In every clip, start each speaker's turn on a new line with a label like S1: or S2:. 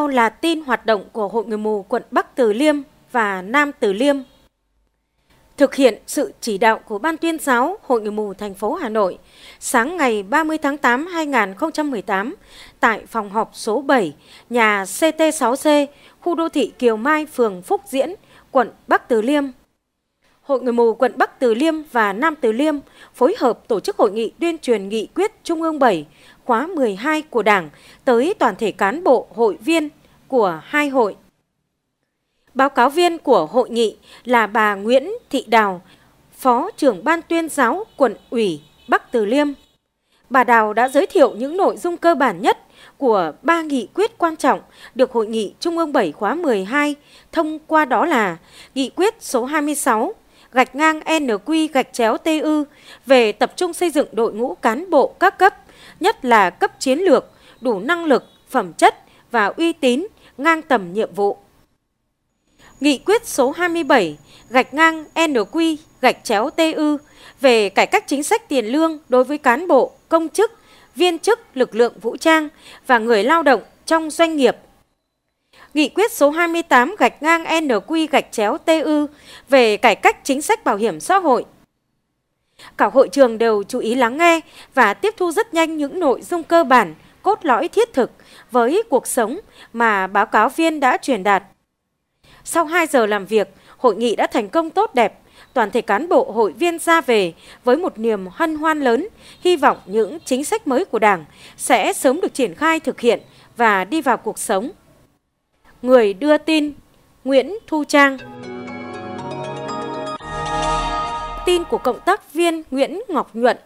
S1: sau là tin hoạt động của Hội Người Mù quận Bắc Từ Liêm và Nam Từ Liêm. Thực hiện sự chỉ đạo của Ban tuyên giáo Hội Người Mù thành phố Hà Nội, sáng ngày 30 tháng 8 2018, tại phòng họp số 7, nhà CT6C, khu đô thị Kiều Mai, phường Phúc Diễn, quận Bắc Từ Liêm, Hội người mù quận Bắc Từ Liêm và Nam Từ Liêm phối hợp tổ chức hội nghị tuyên truyền nghị quyết Trung ương 7 khóa 12 của Đảng tới toàn thể cán bộ, hội viên của hai hội. Báo cáo viên của hội nghị là bà Nguyễn Thị Đào, Phó trưởng Ban tuyên giáo quận ủy Bắc Từ Liêm. Bà Đào đã giới thiệu những nội dung cơ bản nhất của ba nghị quyết quan trọng được Hội nghị Trung ương 7 khóa 12, thông qua đó là nghị quyết số 26 gạch ngang NQ gạch chéo TU về tập trung xây dựng đội ngũ cán bộ các cấp, nhất là cấp chiến lược, đủ năng lực, phẩm chất và uy tín ngang tầm nhiệm vụ. Nghị quyết số 27 gạch ngang NQ gạch chéo TU về cải cách chính sách tiền lương đối với cán bộ, công chức, viên chức lực lượng vũ trang và người lao động trong doanh nghiệp Nghị quyết số 28 gạch ngang NQ gạch chéo TU về cải cách chính sách bảo hiểm xã hội. Cả hội trường đều chú ý lắng nghe và tiếp thu rất nhanh những nội dung cơ bản, cốt lõi thiết thực với cuộc sống mà báo cáo viên đã truyền đạt. Sau 2 giờ làm việc, hội nghị đã thành công tốt đẹp. Toàn thể cán bộ hội viên ra về với một niềm hân hoan lớn, hy vọng những chính sách mới của Đảng sẽ sớm được triển khai thực hiện và đi vào cuộc sống. Người đưa tin Nguyễn Thu Trang Tin của cộng tác viên Nguyễn Ngọc Nhuận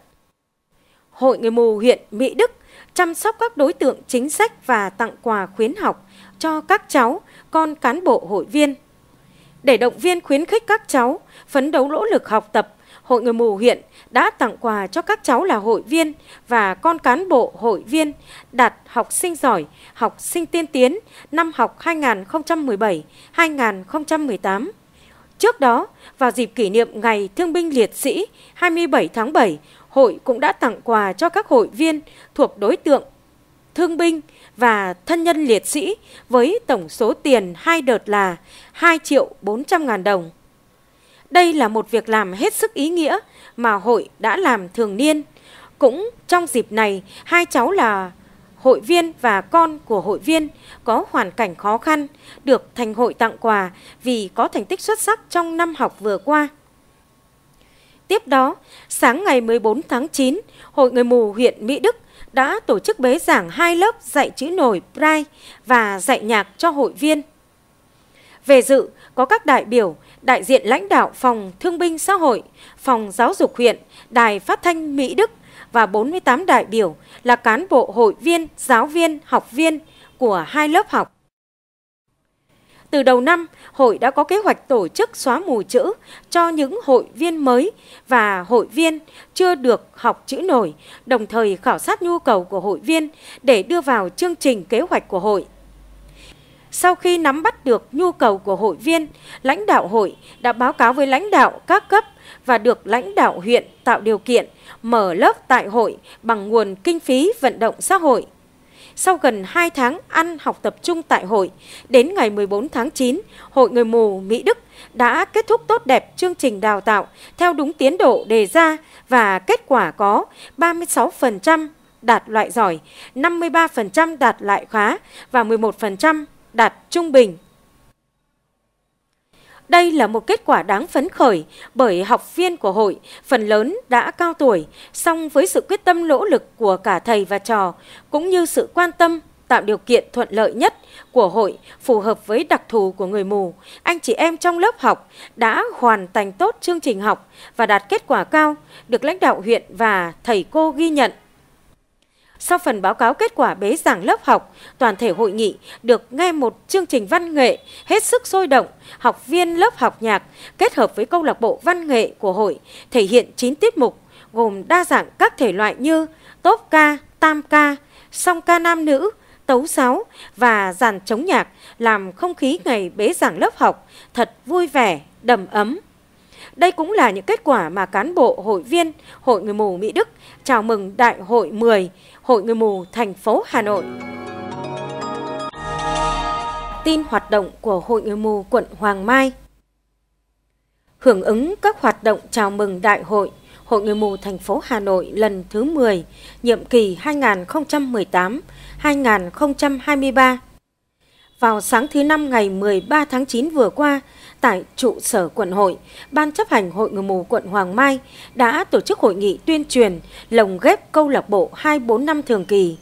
S1: Hội Người Mù huyện Mỹ Đức chăm sóc các đối tượng chính sách và tặng quà khuyến học cho các cháu, con cán bộ hội viên. Để động viên khuyến khích các cháu phấn đấu nỗ lực học tập, Hội Người Mù huyện đã tặng quà cho các cháu là hội viên và con cán bộ hội viên đạt học sinh giỏi, học sinh tiên tiến năm học 2017-2018. Trước đó, vào dịp kỷ niệm Ngày Thương binh Liệt sĩ 27 tháng 7, hội cũng đã tặng quà cho các hội viên thuộc đối tượng thương binh và thân nhân liệt sĩ với tổng số tiền hai đợt là 2 triệu 400 ngàn đồng. Đây là một việc làm hết sức ý nghĩa mà hội đã làm thường niên. Cũng trong dịp này, hai cháu là hội viên và con của hội viên có hoàn cảnh khó khăn được thành hội tặng quà vì có thành tích xuất sắc trong năm học vừa qua. Tiếp đó, sáng ngày 14 tháng 9, Hội Người Mù huyện Mỹ Đức đã tổ chức bế giảng hai lớp dạy chữ nổi Braille và dạy nhạc cho hội viên. Về dự có các đại biểu, đại diện lãnh đạo Phòng Thương binh Xã hội, Phòng Giáo dục huyện, Đài Phát thanh Mỹ Đức và 48 đại biểu là cán bộ hội viên, giáo viên, học viên của hai lớp học. Từ đầu năm, hội đã có kế hoạch tổ chức xóa mù chữ cho những hội viên mới và hội viên chưa được học chữ nổi, đồng thời khảo sát nhu cầu của hội viên để đưa vào chương trình kế hoạch của hội. Sau khi nắm bắt được nhu cầu của hội viên, lãnh đạo hội đã báo cáo với lãnh đạo các cấp và được lãnh đạo huyện tạo điều kiện mở lớp tại hội bằng nguồn kinh phí vận động xã hội. Sau gần 2 tháng ăn học tập trung tại hội, đến ngày 14 tháng 9, Hội Người Mù Mỹ Đức đã kết thúc tốt đẹp chương trình đào tạo theo đúng tiến độ đề ra và kết quả có 36% đạt loại giỏi, 53% đạt loại khá và 11% đạt trung bình. Đây là một kết quả đáng phấn khởi bởi học viên của hội phần lớn đã cao tuổi, song với sự quyết tâm nỗ lực của cả thầy và trò cũng như sự quan tâm tạo điều kiện thuận lợi nhất của hội phù hợp với đặc thù của người mù, anh chị em trong lớp học đã hoàn thành tốt chương trình học và đạt kết quả cao, được lãnh đạo huyện và thầy cô ghi nhận. Sau phần báo cáo kết quả bế giảng lớp học, toàn thể hội nghị được nghe một chương trình văn nghệ hết sức sôi động, học viên lớp học nhạc kết hợp với câu lạc bộ văn nghệ của hội thể hiện 9 tiết mục gồm đa dạng các thể loại như tốp ca, tam ca, song ca nam nữ, tấu sáo và dàn chống nhạc làm không khí ngày bế giảng lớp học thật vui vẻ, đầm ấm. Đây cũng là những kết quả mà cán bộ hội viên Hội Người Mù Mỹ Đức chào mừng Đại hội 10 Hội Người Mù thành phố Hà Nội. Tin hoạt động của Hội Người Mù quận Hoàng Mai Hưởng ứng các hoạt động chào mừng đại hội Hội Người Mù thành phố Hà Nội lần thứ 10, nhiệm kỳ 2018-2023, vào sáng thứ năm ngày 13 tháng 9 vừa qua, tại trụ sở quận hội, Ban chấp hành Hội Người Mù quận Hoàng Mai đã tổ chức hội nghị tuyên truyền lồng ghép câu lạc bộ 245 thường kỳ.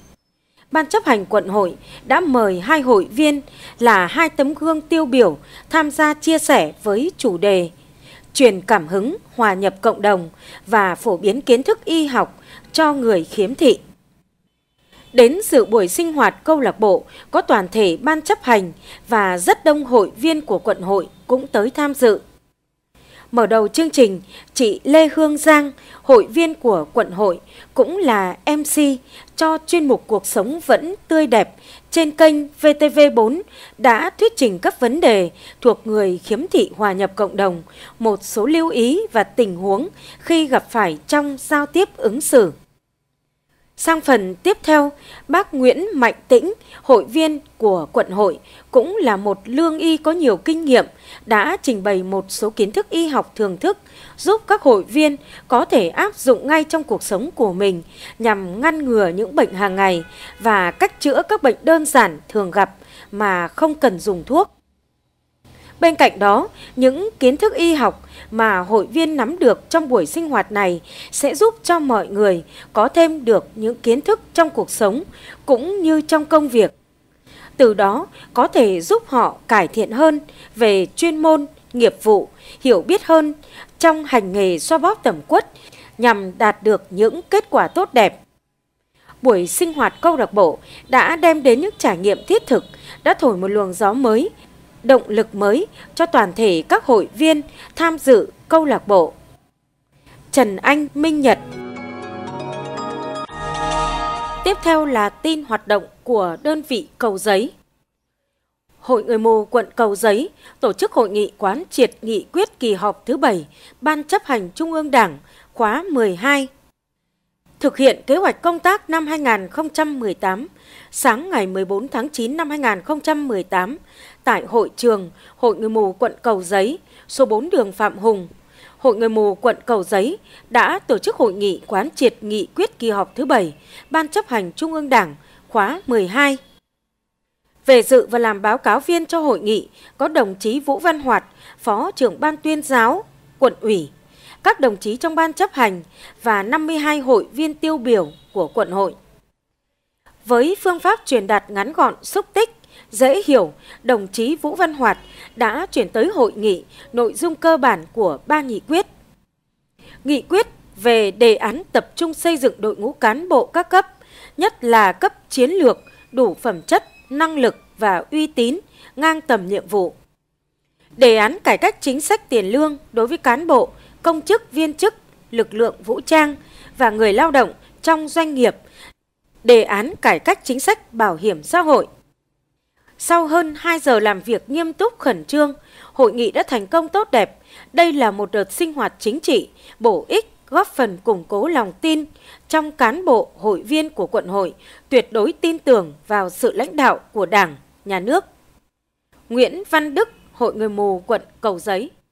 S1: Ban chấp hành quận hội đã mời hai hội viên là hai tấm gương tiêu biểu tham gia chia sẻ với chủ đề truyền cảm hứng, hòa nhập cộng đồng và phổ biến kiến thức y học cho người khiếm thị. Đến dự buổi sinh hoạt câu lạc bộ có toàn thể ban chấp hành và rất đông hội viên của quận hội cũng tới tham dự. Mở đầu chương trình, chị Lê Hương Giang, hội viên của quận hội, cũng là MC cho chuyên mục Cuộc sống vẫn tươi đẹp trên kênh VTV4 đã thuyết trình các vấn đề thuộc người khiếm thị hòa nhập cộng đồng, một số lưu ý và tình huống khi gặp phải trong giao tiếp ứng xử. Sang phần tiếp theo, bác Nguyễn Mạnh Tĩnh, hội viên của quận hội, cũng là một lương y có nhiều kinh nghiệm, đã trình bày một số kiến thức y học thường thức giúp các hội viên có thể áp dụng ngay trong cuộc sống của mình nhằm ngăn ngừa những bệnh hàng ngày và cách chữa các bệnh đơn giản thường gặp mà không cần dùng thuốc. Bên cạnh đó, những kiến thức y học mà hội viên nắm được trong buổi sinh hoạt này sẽ giúp cho mọi người có thêm được những kiến thức trong cuộc sống cũng như trong công việc. Từ đó có thể giúp họ cải thiện hơn về chuyên môn, nghiệp vụ, hiểu biết hơn trong hành nghề xoa bóp tẩm quất nhằm đạt được những kết quả tốt đẹp buổi sinh hoạt câu lạc bộ đã đem đến những trải nghiệm thiết thực, đã thổi một luồng gió mới động lực mới cho toàn thể các hội viên tham dự câu lạc bộ. Trần Anh Minh Nhật Tiếp theo là tin hoạt động của đơn vị Cầu Giấy. Hội người mù quận Cầu Giấy tổ chức hội nghị quán triệt nghị quyết kỳ họp thứ 7 Ban chấp hành Trung ương Đảng khóa 12. Thực hiện kế hoạch công tác năm 2018, sáng ngày 14 tháng 9 năm 2018, tại Hội trường, Hội Người Mù quận Cầu Giấy, số 4 đường Phạm Hùng. Hội Người Mù quận Cầu Giấy đã tổ chức hội nghị quán triệt nghị quyết kỳ họp thứ 7 Ban chấp hành Trung ương Đảng khóa 12. Về dự và làm báo cáo viên cho hội nghị có đồng chí Vũ Văn Hoạt, Phó trưởng Ban tuyên giáo, quận ủy, các đồng chí trong ban chấp hành và 52 hội viên tiêu biểu của quận hội. Với phương pháp truyền đạt ngắn gọn, xúc tích, Dễ hiểu, đồng chí Vũ Văn Hoạt đã chuyển tới hội nghị nội dung cơ bản của ba nghị quyết. Nghị quyết về đề án tập trung xây dựng đội ngũ cán bộ các cấp, nhất là cấp chiến lược, đủ phẩm chất, năng lực và uy tín, ngang tầm nhiệm vụ. Đề án cải cách chính sách tiền lương đối với cán bộ, công chức, viên chức, lực lượng vũ trang và người lao động trong doanh nghiệp. Đề án cải cách chính sách bảo hiểm xã hội sau hơn 2 giờ làm việc nghiêm túc khẩn trương, hội nghị đã thành công tốt đẹp. Đây là một đợt sinh hoạt chính trị, bổ ích, góp phần củng cố lòng tin trong cán bộ, hội viên của quận hội, tuyệt đối tin tưởng vào sự lãnh đạo của Đảng, Nhà nước. Nguyễn Văn Đức, Hội Người Mù, quận Cầu Giấy